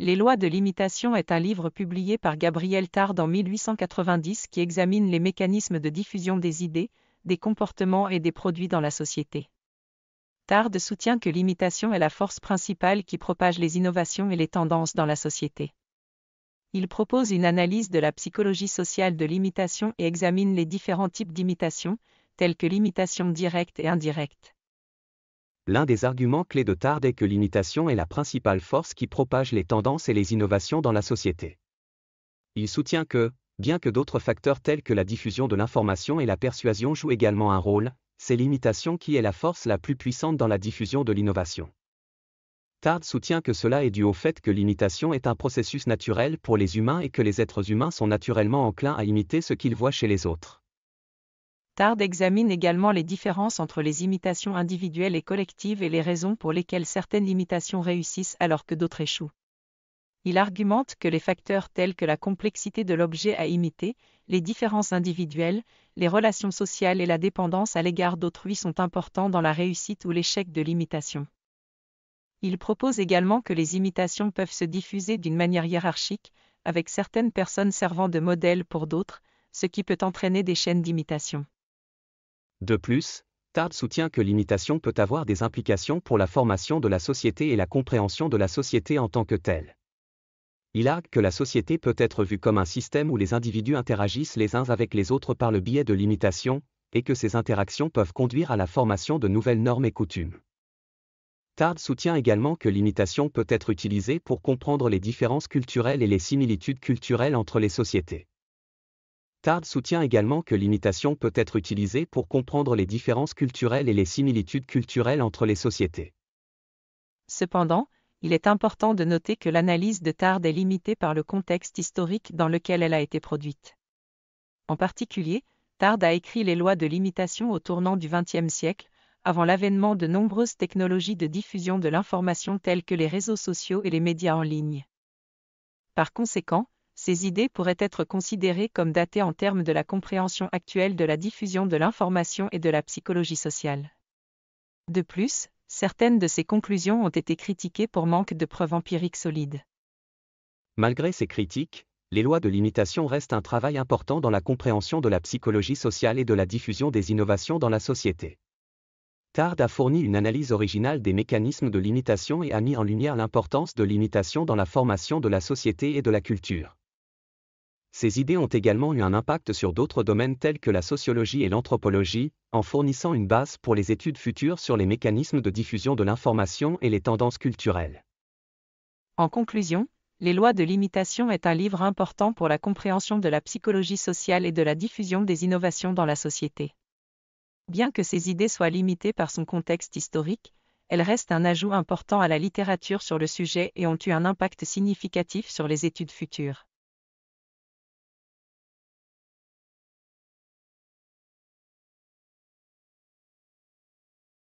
Les lois de l'imitation est un livre publié par Gabriel Tard en 1890 qui examine les mécanismes de diffusion des idées, des comportements et des produits dans la société. Tard soutient que l'imitation est la force principale qui propage les innovations et les tendances dans la société. Il propose une analyse de la psychologie sociale de l'imitation et examine les différents types d'imitation, tels que l'imitation directe et indirecte. L'un des arguments clés de Tard est que l'imitation est la principale force qui propage les tendances et les innovations dans la société. Il soutient que, bien que d'autres facteurs tels que la diffusion de l'information et la persuasion jouent également un rôle, c'est l'imitation qui est la force la plus puissante dans la diffusion de l'innovation. Tard soutient que cela est dû au fait que l'imitation est un processus naturel pour les humains et que les êtres humains sont naturellement enclins à imiter ce qu'ils voient chez les autres. Tard examine également les différences entre les imitations individuelles et collectives et les raisons pour lesquelles certaines imitations réussissent alors que d'autres échouent. Il argumente que les facteurs tels que la complexité de l'objet à imiter, les différences individuelles, les relations sociales et la dépendance à l'égard d'autrui sont importants dans la réussite ou l'échec de l'imitation. Il propose également que les imitations peuvent se diffuser d'une manière hiérarchique, avec certaines personnes servant de modèle pour d'autres, ce qui peut entraîner des chaînes d'imitation. De plus, Tard soutient que l'imitation peut avoir des implications pour la formation de la société et la compréhension de la société en tant que telle. Il argue que la société peut être vue comme un système où les individus interagissent les uns avec les autres par le biais de l'imitation, et que ces interactions peuvent conduire à la formation de nouvelles normes et coutumes. Tard soutient également que l'imitation peut être utilisée pour comprendre les différences culturelles et les similitudes culturelles entre les sociétés. Tard soutient également que l'imitation peut être utilisée pour comprendre les différences culturelles et les similitudes culturelles entre les sociétés. Cependant, il est important de noter que l'analyse de Tard est limitée par le contexte historique dans lequel elle a été produite. En particulier, Tard a écrit les lois de l'imitation au tournant du XXe siècle, avant l'avènement de nombreuses technologies de diffusion de l'information telles que les réseaux sociaux et les médias en ligne. Par conséquent, ces idées pourraient être considérées comme datées en termes de la compréhension actuelle de la diffusion de l'information et de la psychologie sociale. De plus, certaines de ces conclusions ont été critiquées pour manque de preuves empiriques solides. Malgré ces critiques, les lois de l'imitation restent un travail important dans la compréhension de la psychologie sociale et de la diffusion des innovations dans la société. Tard a fourni une analyse originale des mécanismes de l'imitation et a mis en lumière l'importance de l'imitation dans la formation de la société et de la culture. Ces idées ont également eu un impact sur d'autres domaines tels que la sociologie et l'anthropologie, en fournissant une base pour les études futures sur les mécanismes de diffusion de l'information et les tendances culturelles. En conclusion, Les lois de l'imitation est un livre important pour la compréhension de la psychologie sociale et de la diffusion des innovations dans la société. Bien que ces idées soient limitées par son contexte historique, elles restent un ajout important à la littérature sur le sujet et ont eu un impact significatif sur les études futures.